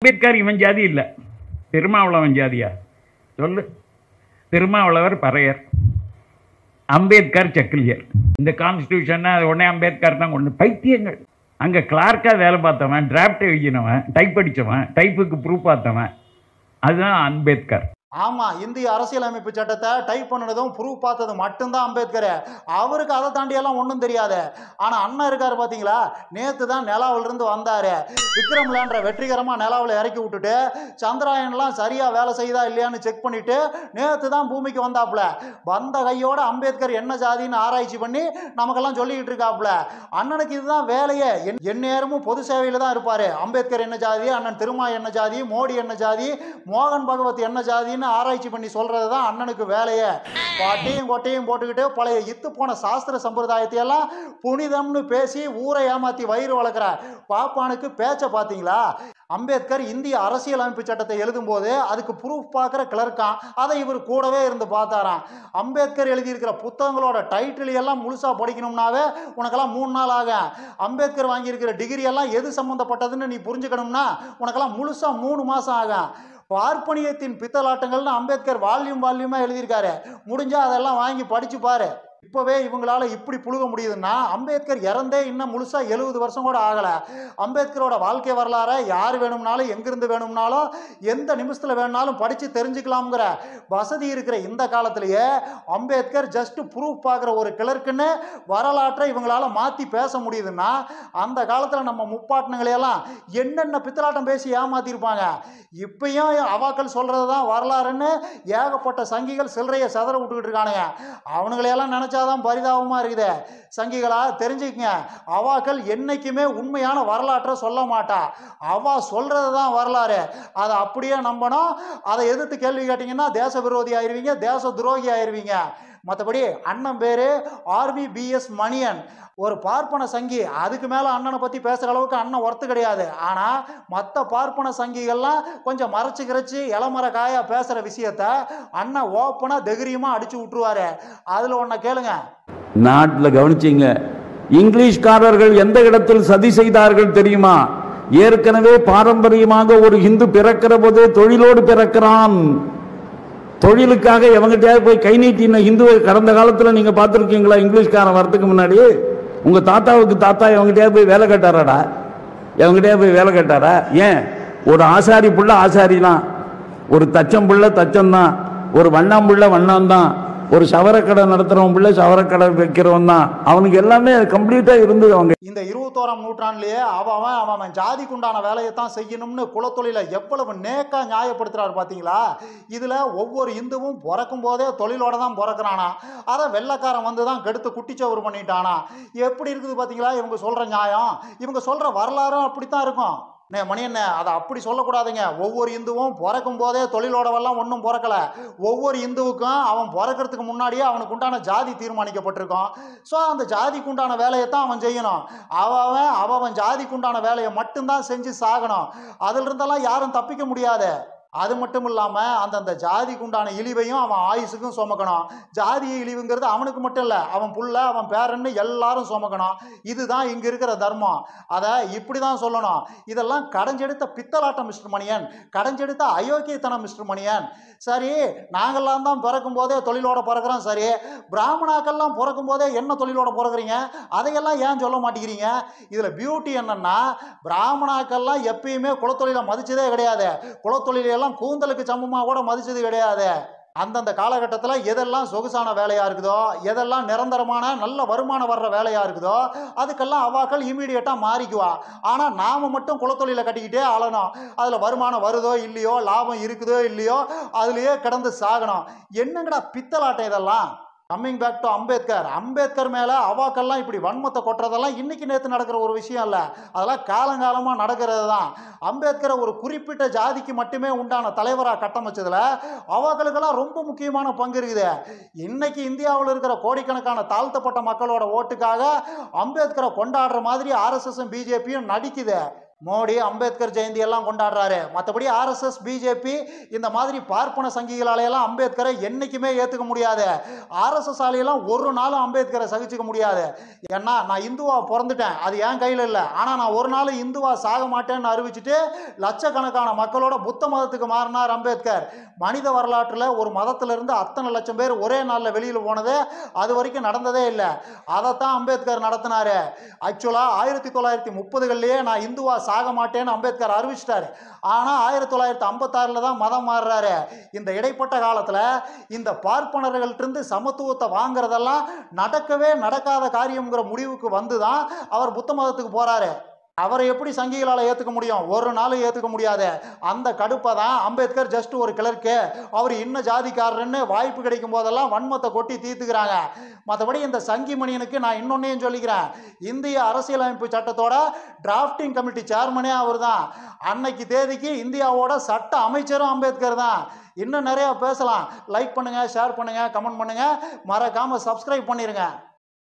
அம்பேத்கர் இவன் ஜாதி இல்லை திருமாவளவன் ஜாதியா சொல்லு திருமாவளவர் பறையர் அம்பேத்கர் சக்கிலியர் இந்த கான்ஸ்டியூஷன்னா உடனே அம்பேத்கர் தான் கொண்டு பைத்தியங்கள் அங்கே கிளார்க்காக வேலை பார்த்தவன் டிராஃப்ட் எழுதினவன் டைப் அடித்தவன் டைப்புக்கு ப்ரூஃப் பார்த்தவன் அதுதான் அம்பேத்கர் ஆமாம் இந்திய அரசியலமைப்பு சட்டத்தை டைப் பண்ணதும் ப்ரூவ் பார்த்தது மட்டும்தான் அம்பேத்கர் அவருக்கு அதை தாண்டியெல்லாம் ஒன்றும் தெரியாது ஆனால் அண்ணன் இருக்கார் பார்த்தீங்களா நேற்று தான் நிலாவிலிருந்து வந்தார் விக்ரம்லான்ற வெற்றிகரமாக நிலாவில் இறக்கி விட்டுட்டு சந்திராயன்லாம் சரியாக வேலை செய்தா இல்லையான்னு செக் பண்ணிவிட்டு நேற்று தான் பூமிக்கு வந்தாப்புல வந்த கையோட அம்பேத்கர் என்ன ஜாதின்னு ஆராய்ச்சி பண்ணி நமக்கெல்லாம் சொல்லிக்கிட்டு இருக்காப்புல அண்ணனுக்கு இதுதான் வேலையே என் எந்நேரமும் பொது சேவையில் தான் இருப்பார் அம்பேத்கர் என்ன ஜாதி அண்ணன் திருமா என்ன ஜாதி மோடி என்ன ஜாதி மோகன் பகவத் என்ன ஜாதி அப்படின்னு ஆராய்ச்சி பண்ணி சொல்கிறது தான் அண்ணனுக்கு வேலையை பாட்டையும் கொட்டையும் போட்டுக்கிட்டு பழைய இத்து போன சாஸ்திர சம்பிரதாயத்தையெல்லாம் புனிதம்னு பேசி ஊரை ஏமாற்றி வயிறு வளர்க்குற பாப்பானுக்கு பேச்சை பார்த்தீங்களா அம்பேத்கர் இந்திய அரசியலமைப்பு சட்டத்தை எழுதும் போது அதுக்கு ப்ரூஃப் பார்க்குற கிளர்க்கான் அதை இவர் கூடவே இருந்து பார்த்தாராம் அம்பேத்கர் எழுதியிருக்கிற புத்தகங்களோட டைட்டில் எல்லாம் முழுசாக படிக்கணும்னாவே உனக்கெல்லாம் மூணு நாள் ஆகும் அம்பேத்கர் வாங்கியிருக்கிற டிகிரி எல்லாம் எது சம்மந்தப்பட்டதுன்னு நீ புரிஞ்சுக்கணும்னா உனக்கெல்லாம் முழுசாக மூணு மாதம் ஆகும் பார்ப்பனியத்தின் பித்தலாட்டங்கள்னு அம்பேத்கர் வால்யூம் வால்யூமாக எழுதியிருக்காரு முடிஞ்சால் அதெல்லாம் வாங்கி படித்து பாரு இப்போவே இவங்களால இப்படி புழுக முடியுதுன்னா அம்பேத்கர் இறந்தே இன்னும் முழுசாக எழுபது வருஷம் கூட ஆகலை அம்பேத்கரோட வாழ்க்கை வரலாறை யார் வேணும்னாலும் எங்கிருந்து வேணும்னாலும் எந்த நிமிஷத்தில் வேணாலும் படித்து தெரிஞ்சுக்கலாம்ங்கிற வசதி இருக்கிற இந்த காலத்திலேயே அம்பேத்கர் ஜஸ்ட் ப்ரூஃப் பார்க்குற ஒரு கிளர்க்குன்னு வரலாற்றை இவங்களால மாற்றி பேச முடியுதுன்னா அந்த காலத்தில் நம்ம முப்பாட்டினங்களையெல்லாம் என்னென்ன பித்தலாட்டம் பேசி ஏமாத்திருப்பாங்க இப்பயும் அவாக்கள் சொல்கிறது தான் வரலாறுன்னு ஏகப்பட்ட சங்கிகள் சில்லறையை செதற விட்டுக்கிட்டு இருக்கானுங்க அவனுங்களையெல்லாம் நினச்சி நினைச்சாதான் பரிதாபமாக இருக்குது சங்கிகளா தெரிஞ்சுக்கங்க அவாக்கள் என்னைக்குமே உண்மையான வரலாற்றை சொல்ல மாட்டா அவா சொல்றதுதான் தான் வரலாறு அதை அப்படியே நம்பணும் அதை எதிர்த்து கேள்வி கேட்டிங்கன்னா தேச விரோதி ஆயிடுவீங்க தேச துரோகி ஆயிடுவீங்க மற்றபடி அண்ணன் பேர் ஆர்வி பிஎஸ் மணியன் ஒரு பார்ப்பன சங்கி அதுக்கு மேலே அண்ணனை பற்றி பேசுகிற அளவுக்கு அண்ணன் ஒர்த்து கிடையாது ஆனால் மற்ற பார்ப்பன சங்கிகள்லாம் கொஞ்சம் மறைச்சு கிரச்சி இளமர காயாக பேசுகிற விஷயத்த அண்ணன் ஓப்பனாக தைரியமாக அடித்து விட்டுருவாரு அதில் ஒன்றை கேளுங்க நாட்டில் கவனிச்சிங்க இங்கிலீஷ்காரர்கள் எந்த இடத்தில் சதி செய்தார்கள் தெரியுமா ஏற்கனவே பாரம்பரியமாக ஒரு இந்து பிறக்கிற போதே தொழிலோடு பிறக்கிறான் தொழிலுக்காக எவங்கிட்டயாவது போய் கை நீட்டின ஹிந்துவை கடந்த காலத்தில் நீங்கள் பார்த்துருக்கீங்களா இங்கிலீஷ்காரன் வரதுக்கு முன்னாடி உங்கள் தாத்தாவுக்கு தாத்தா எவங்கிட்டயாவது போய் வேலை கேட்டாராடா எவங்கிட்டயாவது போய் வேலை கேட்டாரா ஏன் ஒரு ஆசாரி புள்ள ஆசாரி தான் ஒரு தச்சம் புள்ள தச்சம் தான் ஒரு வண்ணாம்புள்ள வண்ணம் தான் ஒரு சவரக்கடை நடத்துறவன் பிள்ளை சவரக்கடை வைக்கிறவன் தான் அவனுக்கு எல்லாமே கம்ப்ளீட்டாக இருந்தது அவங்க இந்த இருபத்தோராம் நூற்றாண்டுலயே அவன் அவன் ஜாதிக்கு உண்டான வேலையை தான் செய்யணும்னு குலத்தொழில எவ்வளவு நேக்கா நியாயப்படுத்துறாரு பார்த்தீங்களா இதில் ஒவ்வொரு இந்துவும் பிறக்கும் போதே தொழிலோட தான் பிறக்கிறானா அதை வெள்ளக்காரன் வந்து தான் கெடுத்து குட்டிச்சவர் பண்ணிட்டானா எப்படி இருக்குது பார்த்தீங்களா இவங்க சொல்கிற நியாயம் இவங்க சொல்கிற வரலாறும் அப்படித்தான் இருக்கும் மணி என்ன அதை அப்படி சொல்லக்கூடாதுங்க ஒவ்வொரு இந்துவும் பிறக்கும் போதே தொழிலோடவெல்லாம் ஒன்றும் பிறக்கலை ஒவ்வொரு இந்துவுக்கும் அவன் பிறக்கிறதுக்கு முன்னாடியே அவனுக்கு உண்டான ஜாதி தீர்மானிக்கப்பட்டிருக்கும் ஸோ அந்த ஜாதிக்கு உண்டான வேலையை தான் அவன் செய்யணும் அவன் அவன் ஜாதிக்கு உண்டான வேலையை மட்டும்தான் செஞ்சு சாகணும் இருந்தெல்லாம் யாரும் தப்பிக்க முடியாது அது மட்டும் இல்லாமல் அந்தந்த ஜாதிக்கு உண்டான இழிவையும் அவன் ஆயுசுக்கும் சுமக்கணும் ஜாதி இழிவுங்கிறது அவனுக்கு மட்டும் இல்லை அவன் புள்ள அவன் பேரன்னு எல்லாரும் சுமக்கணும் இதுதான் இங்கே இருக்கிற தர்மம் அதை இப்படி தான் சொல்லணும் இதெல்லாம் கடைஞ்செடுத்த பித்தலாட்டம் மிஸ்டர் மணியன் கடைஞ்செடுத்த அயோக்கியத்தனம் மிஸ்டர் மணியன் சரி நாங்கள்லாம் தான் பிறக்கும் போதே தொழிலோட பிறக்கிறோம் சரி பிராமணாக்கள்லாம் பிறக்கும் போதே என்ன தொழிலோட பிறக்குறீங்க அதையெல்லாம் ஏன் சொல்ல மாட்டேங்கிறீங்க இதில் பியூட்டி என்னன்னா பிராமணாக்கள்லாம் எப்பயுமே குலத்தொழில மதிச்சதே கிடையாது குலத்தொழில எல்லாம் கூந்தலுக்கு சமமாக கூட மதிச்சது கிடையாது அந்தந்த காலகட்டத்தில் எதெல்லாம் சொகுசான வேலையாக இருக்குதோ எதெல்லாம் நிரந்தரமான நல்ல வருமானம் வர்ற வேலையாக இருக்குதோ அதுக்கெல்லாம் அவாக்கள் இமீடியட்டாக மாறிக்குவா ஆனால் நாம் மட்டும் குலத்தொழிலை கட்டிக்கிட்டே அழணும் அதில் வருமானம் வருதோ இல்லையோ லாபம் இருக்குதோ இல்லையோ அதுலேயே கிடந்து சாகணும் என்னங்கடா பித்தலாட்டம் இதெல்லாம் coming back to Ambedkar Ambedkar மேலே அவாக்கெல்லாம் இப்படி வன்மத்தை கொட்டுறதெல்லாம் இன்றைக்கி நேற்று நடக்கிற ஒரு விஷயம் இல்லை அதெல்லாம் காலங்காலமாக நடக்கிறது தான் அம்பேத்கரை ஒரு குறிப்பிட்ட ஜாதிக்கு மட்டுமே உண்டான தலைவராக கட்டமைச்சதில் அவாக்களுக்கெல்லாம் ரொம்ப முக்கியமான பங்கு இருக்குது இன்றைக்கி இந்தியாவில் இருக்கிற கோடிக்கணக்கான தாழ்த்தப்பட்ட மக்களோட ஓட்டுக்காக அம்பேத்கரை கொண்டாடுற மாதிரி ஆர்எஸ்எஸும் பிஜேபியும் நடிக்குது மோடி அம்பேத்கர் ஜெயந்தி எல்லாம் கொண்டாடுறாரு மற்றபடி ஆர்எஸ்எஸ் பிஜேபி இந்த மாதிரி பார்ப்பன சங்கிகளாலையெல்லாம் அம்பேத்கரை என்றைக்குமே ஏற்றுக்க முடியாது ஆர்எஸ்எஸ் ஆலையெல்லாம் ஒரு நாளும் அம்பேத்கரை சகிச்சுக்க முடியாது ஏன்னா நான் இந்துவாக பிறந்துட்டேன் அது என் கையில் இல்லை ஆனால் நான் ஒரு நாள் இந்துவா சாக மாட்டேன்னு அறிவிச்சுட்டு லட்சக்கணக்கான மக்களோட புத்த மதத்துக்கு மாறினார் அம்பேத்கர் மனித வரலாற்றில் ஒரு மதத்திலிருந்து அத்தனை லட்சம் பேர் ஒரே நாளில் வெளியில் போனது அது வரைக்கும் நடந்ததே இல்லை அதைத்தான் அம்பேத்கர் நடத்தினார் ஆக்சுவலாக ஆயிரத்தி தொள்ளாயிரத்தி முப்பதுகள்லேயே நான் இந்துவா சாக மாட்டேன்னு அம்பேத்கர் அறிவிச்சிட்டாரு ஆனால் ஆயிரத்தி தொள்ளாயிரத்தி ஐம்பத்தாறில் தான் மதம் மாறுறாரு இந்த இடைப்பட்ட காலத்தில் இந்த பார்ப்பனர்கள்ட்டிருந்து சமத்துவத்தை வாங்குறதெல்லாம் நடக்கவே நடக்காத காரியங்கிற முடிவுக்கு வந்து தான் அவர் புத்த மதத்துக்கு போகிறாரு அவரை எப்படி சங்கிகளால் ஏற்றுக்க முடியும் ஒரு நாளும் ஏற்றுக்க முடியாது அந்த கடுப்பை தான் அம்பேத்கர் ஜஸ்ட் ஒரு கிளர்க்கு அவர் இன்ன ஜாதிக்காரர்னு வாய்ப்பு கிடைக்கும் போதெல்லாம் வன்மத்தை கொட்டி தீர்த்துக்கிறாங்க மற்றபடி இந்த சங்கி மணியனுக்கு நான் இன்னொன்னையும் சொல்லிக்கிறேன் இந்திய அரசியலமைப்பு சட்டத்தோட டிராஃப்டிங் கமிட்டி சேர்மனே அவர் தான் அன்னைக்கு தேதிக்கு இந்தியாவோட சட்ட அமைச்சரும் அம்பேத்கர் தான் இன்னும் நிறையா பேசலாம் லைக் பண்ணுங்கள் ஷேர் பண்ணுங்கள் கமெண்ட் பண்ணுங்கள் மறக்காமல் சப்ஸ்கிரைப் பண்ணிடுங்க